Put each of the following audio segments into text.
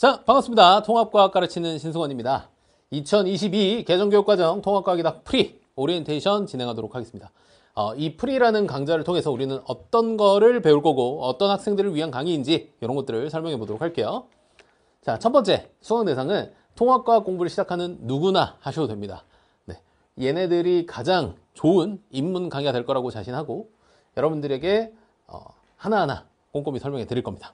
자, 반갑습니다. 통합과학 가르치는 신승원입니다. 2022 개정교육과정 통합과학이다 프리 오리엔테이션 진행하도록 하겠습니다. 어, 이 프리라는 강좌를 통해서 우리는 어떤 거를 배울 거고 어떤 학생들을 위한 강의인지 이런 것들을 설명해 보도록 할게요. 자, 첫 번째 수강 대상은 통합과학 공부를 시작하는 누구나 하셔도 됩니다. 네, 얘네들이 가장 좋은 입문 강의가 될 거라고 자신하고 여러분들에게 어, 하나하나 꼼꼼히 설명해 드릴 겁니다.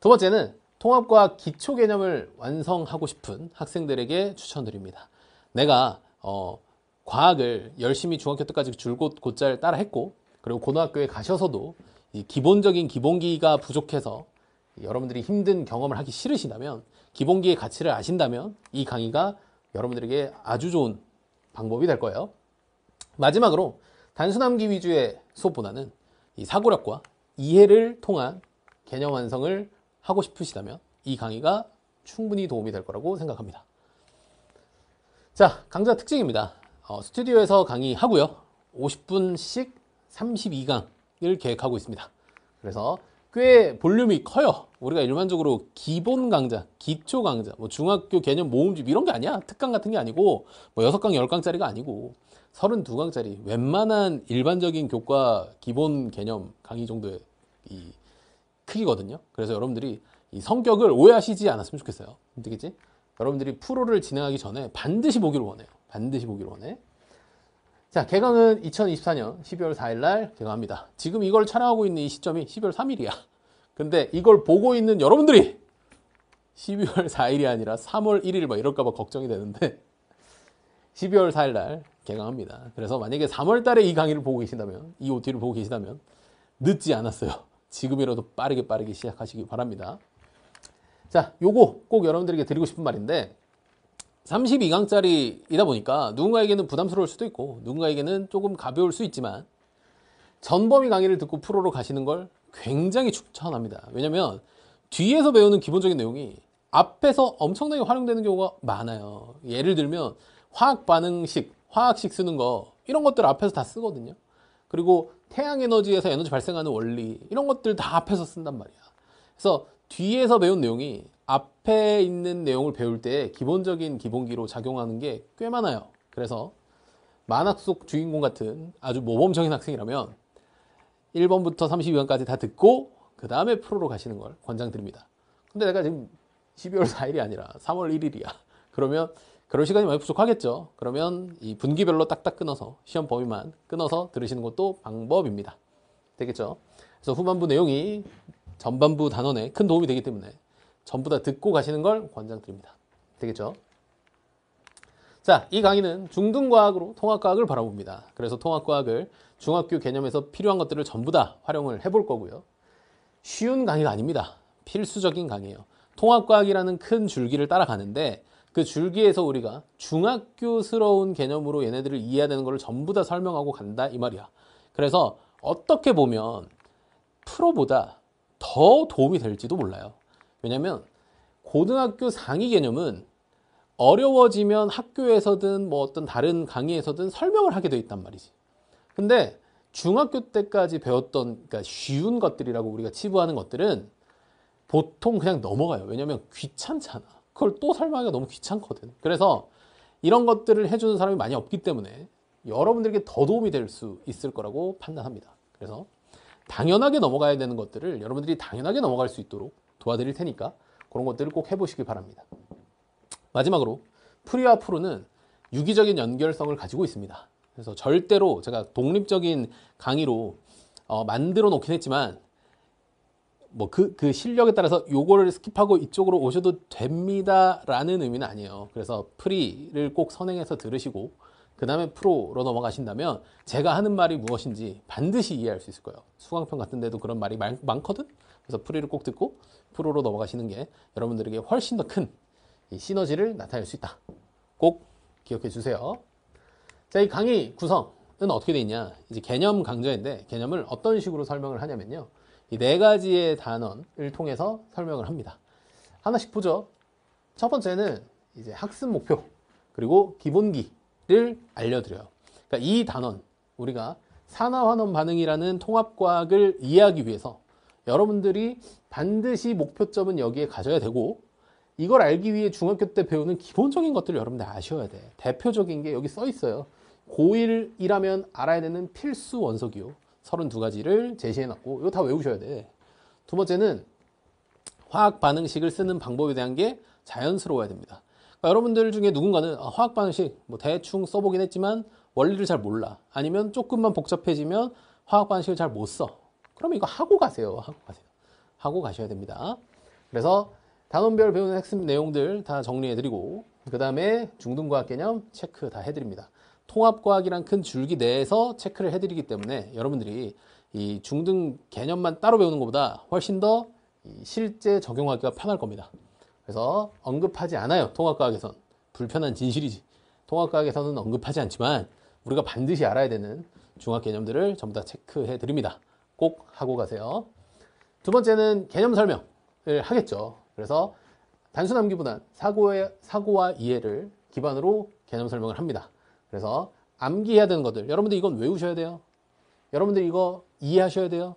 두 번째는 통합과 학 기초 개념을 완성하고 싶은 학생들에게 추천드립니다. 내가 어, 과학을 열심히 중학교 때까지 줄곧 곧잘 따라 했고 그리고 고등학교에 가셔서도 기본적인 기본기가 부족해서 여러분들이 힘든 경험을 하기 싫으신다면 기본기의 가치를 아신다면 이 강의가 여러분들에게 아주 좋은 방법이 될 거예요. 마지막으로 단순함기 위주의 수업보다는 이 사고력과 이해를 통한 개념 완성을 하고 싶으시다면 이 강의가 충분히 도움이 될 거라고 생각합니다. 자, 강좌 특징입니다. 어, 스튜디오에서 강의하고요. 50분씩 32강을 계획하고 있습니다. 그래서 꽤 볼륨이 커요. 우리가 일반적으로 기본 강좌, 기초 강좌, 뭐 중학교 개념 모음집 이런 게 아니야. 특강 같은 게 아니고 뭐 6강, 10강짜리가 아니고 32강짜리 웬만한 일반적인 교과 기본 개념 강의 정도의 이 크기거든요. 그래서 여러분들이 이 성격을 오해하시지 않았으면 좋겠어요. 되겠지? 여러분들이 프로를 진행하기 전에 반드시 보기를 원해요. 반드시 보기를 원해. 자, 개강은 2024년 12월 4일 날 개강합니다. 지금 이걸 촬영하고 있는 이 시점이 12월 3일이야. 근데 이걸 보고 있는 여러분들이 12월 4일이 아니라 3월 1일 막 이럴까봐 걱정이 되는데 12월 4일 날 개강합니다. 그래서 만약에 3월 달에 이 강의를 보고 계신다면, 이 OT를 보고 계신다면 늦지 않았어요. 지금이라도 빠르게 빠르게 시작하시기 바랍니다. 자, 요거 꼭 여러분들에게 드리고 싶은 말인데 32강짜리이다 보니까 누군가에게는 부담스러울 수도 있고 누군가에게는 조금 가벼울 수 있지만 전범위 강의를 듣고 프로로 가시는 걸 굉장히 추천합니다. 왜냐면 뒤에서 배우는 기본적인 내용이 앞에서 엄청나게 활용되는 경우가 많아요. 예를 들면 화학 반응식, 화학식 쓰는 거 이런 것들 앞에서 다 쓰거든요. 그리고 태양 에너지에서 에너지 발생하는 원리 이런 것들 다 앞에서 쓴단 말이야. 그래서 뒤에서 배운 내용이 앞에 있는 내용을 배울 때 기본적인 기본기로 작용하는 게 꽤 많아요. 그래서 만화속 주인공 같은 아주 모범적인 학생이라면 1번부터 32번까지 다 듣고 그 다음에 프로로 가시는 걸 권장드립니다. 근데 내가 지금 12월 4일이 아니라 3월 1일이야. 그러면 그럴 시간이 많이 부족하겠죠. 그러면 이 분기별로 딱딱 끊어서 시험 범위만 끊어서 들으시는 것도 방법입니다. 되겠죠. 그래서 후반부 내용이 전반부 단원에 큰 도움이 되기 때문에 전부 다 듣고 가시는 걸 권장드립니다. 되겠죠. 자, 이 강의는 중등과학으로 통합과학을 바라봅니다. 그래서 통합과학을 중학교 개념에서 필요한 것들을 전부 다 활용을 해볼 거고요. 쉬운 강의가 아닙니다. 필수적인 강의예요. 통합과학이라는 큰 줄기를 따라가는데 그 줄기에서 우리가 중학교스러운 개념으로 얘네들을 이해하는 것을 전부 다 설명하고 간다 이 말이야. 그래서 어떻게 보면 프로보다 더 도움이 될지도 몰라요. 왜냐면 고등학교 상위 개념은 어려워지면 학교에서든 뭐 어떤 다른 강의에서든 설명을 하게 돼 있단 말이지. 근데 중학교 때까지 배웠던 그러니까 쉬운 것들이라고 우리가 치부하는 것들은 보통 그냥 넘어가요. 왜냐면 귀찮잖아. 그걸 또 설명하기가 너무 귀찮거든. 그래서 이런 것들을 해주는 사람이 많이 없기 때문에 여러분들에게 더 도움이 될 수 있을 거라고 판단합니다. 그래서 당연하게 넘어가야 되는 것들을 여러분들이 당연하게 넘어갈 수 있도록 도와드릴 테니까 그런 것들을 꼭 해보시기 바랍니다. 마지막으로 프리와 프로는 유기적인 연결성을 가지고 있습니다. 그래서 절대로 제가 독립적인 강의로 어, 만들어 놓긴 했지만 뭐그그 그 실력에 따라서 요거를 스킵하고 이쪽으로 오셔도 됩니다라는 의미는 아니에요. 그래서 프리를 꼭 선행해서 들으시고 그 다음에 프로로 넘어가신다면 제가 하는 말이 무엇인지 반드시 이해할 수 있을 거예요. 수강평 같은 데도 그런 말이 많, 많거든? 그래서 프리를 꼭 듣고 프로로 넘어가시는 게 여러분들에게 훨씬 더 큰 시너지를 나타낼 수 있다. 꼭 기억해 주세요. 자, 이 강의 구성은 어떻게 되어 있냐? 이제 개념 강좌인데 개념을 어떤 식으로 설명을 하냐면요. 이네 가지의 단원을 통해서 설명을 합니다. 하나씩 보죠. 첫 번째는 이제 학습 목표 그리고 기본기를 알려드려요. 그러니까 이 단원 우리가 산화환원 반응이라는 통합과학을 이해하기 위해서 여러분들이 반드시 목표점은 여기에 가져야 되고 이걸 알기 위해 중학교 때 배우는 기본적인 것들을 여러분들 아셔야 돼. 대표적인 게 여기 써 있어요. 고1이라면 알아야 되는 필수 원석이요. 32가지를 제시해놨고 이거 다 외우셔야 돼. 두 번째는 화학 반응식을 쓰는 방법에 대한 게 자연스러워야 됩니다. 그러니까 여러분들 중에 누군가는 아, 화학 반응식 뭐 대충 써보긴 했지만 원리를 잘 몰라. 아니면 조금만 복잡해지면 화학 반응식을 잘 못 써. 그러면 이거 하고 가세요. 하고 가세요. 하고 가셔야 됩니다. 그래서 단원별 배우는 핵심 내용들 다 정리해드리고 그 다음에 중등과학 개념 체크 다 해드립니다. 통합과학이란 큰 줄기 내에서 체크를 해드리기 때문에 여러분들이 이 중등 개념만 따로 배우는 것보다 훨씬 더 실제 적용하기가 편할 겁니다. 그래서 언급하지 않아요. 통합과학에선 불편한 진실이지. 통합과학에서는 언급하지 않지만 우리가 반드시 알아야 되는 중학 개념들을 전부 다 체크해 드립니다. 꼭 하고 가세요. 두 번째는 개념 설명을 하겠죠. 그래서 단순 암기보단 사고의, 사고와 이해를 기반으로 개념 설명을 합니다. 그래서 암기해야 되는 것들 여러분들 이건 외우셔야 돼요 여러분들 이거 이해하셔야 돼요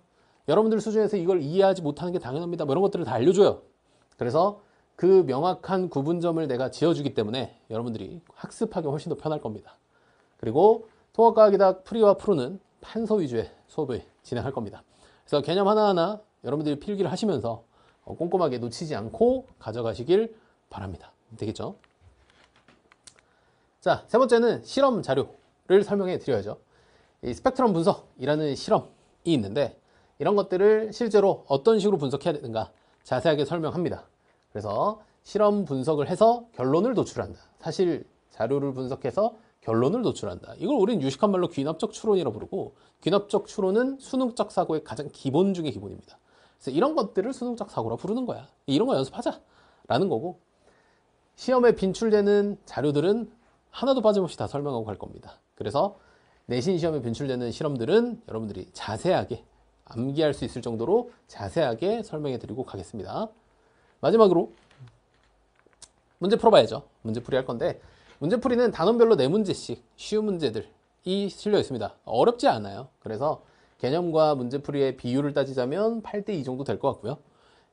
여러분들 수준에서 이걸 이해하지 못하는 게 당연합니다 뭐 이런 것들을 다 알려줘요 그래서 그 명확한 구분점을 내가 지어주기 때문에 여러분들이 학습하기 훨씬 더 편할 겁니다 그리고 통합과학이다 프리와 프로는 판서 위주의 수업을 진행할 겁니다 그래서 개념 하나하나 여러분들이 필기를 하시면서 어, 꼼꼼하게 놓치지 않고 가져가시길 바랍니다 되겠죠? 자, 세 번째는 실험 자료를 설명해 드려야죠. 이 스펙트럼 분석이라는 실험이 있는데 이런 것들을 실제로 어떤 식으로 분석해야 되는가 자세하게 설명합니다. 그래서 실험 분석을 해서 결론을 도출한다. 사실 자료를 분석해서 결론을 도출한다. 이걸 우리는 유식한 말로 귀납적 추론이라고 부르고 귀납적 추론은 수능적 사고의 가장 기본 중의 기본입니다. 그래서 이런 것들을 수능적 사고라 부르는 거야. 이런 거 연습하자 라는 거고 시험에 빈출되는 자료들은 하나도 빠짐없이 다 설명하고 갈 겁니다. 그래서 내신 시험에 변출되는 실험들은 여러분들이 자세하게 암기할 수 있을 정도로 자세하게 설명해 드리고 가겠습니다. 마지막으로 문제 풀어봐야죠. 문제풀이 할 건데 문제풀이는 단원별로 네문제씩 쉬운 문제들이 실려 있습니다. 어렵지 않아요. 그래서 개념과 문제풀이의 비율을 따지자면 8대2 정도 될 것 같고요.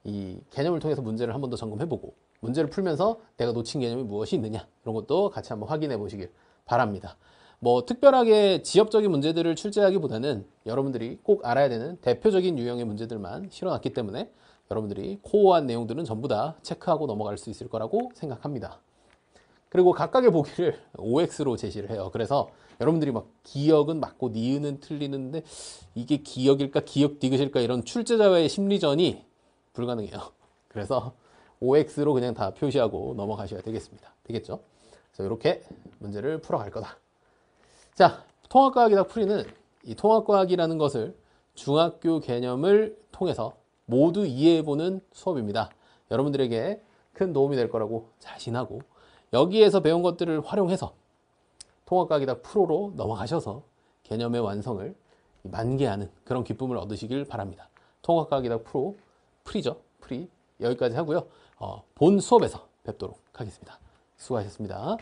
이 개념을 통해서 문제를 한 번 더 점검해보고 문제를 풀면서 내가 놓친 개념이 무엇이 있느냐 이런 것도 같이 한번 확인해 보시길 바랍니다. 뭐 특별하게 지역적인 문제들을 출제하기보다는 여러분들이 꼭 알아야 되는 대표적인 유형의 문제들만 실어놨기 때문에 여러분들이 코어한 내용들은 전부 다 체크하고 넘어갈 수 있을 거라고 생각합니다. 그리고 각각의 보기를 OX로 제시를 해요. 그래서 여러분들이 막 기억은 맞고 니은은 틀리는데 이게 기억일까 기억 디귿일까 이런 출제자와의 심리전이 불가능해요. 그래서 OX로 그냥 다 표시하고 넘어가셔야 되겠습니다. 되겠죠? 그래서 이렇게 문제를 풀어갈 거다. 자, 통합과학이다 풀이는 이 통합과학이라는 것을 중학교 개념을 통해서 모두 이해해보는 수업입니다. 여러분들에게 큰 도움이 될 거라고 자신하고 여기에서 배운 것들을 활용해서 통합과학이다 프로로 넘어가셔서 개념의 완성을 만개하는 그런 기쁨을 얻으시길 바랍니다. 통합과학이다 프로 프리죠. 프리 여기까지 하고요. 어, 본 수업에서 뵙도록 하겠습니다. 수고하셨습니다.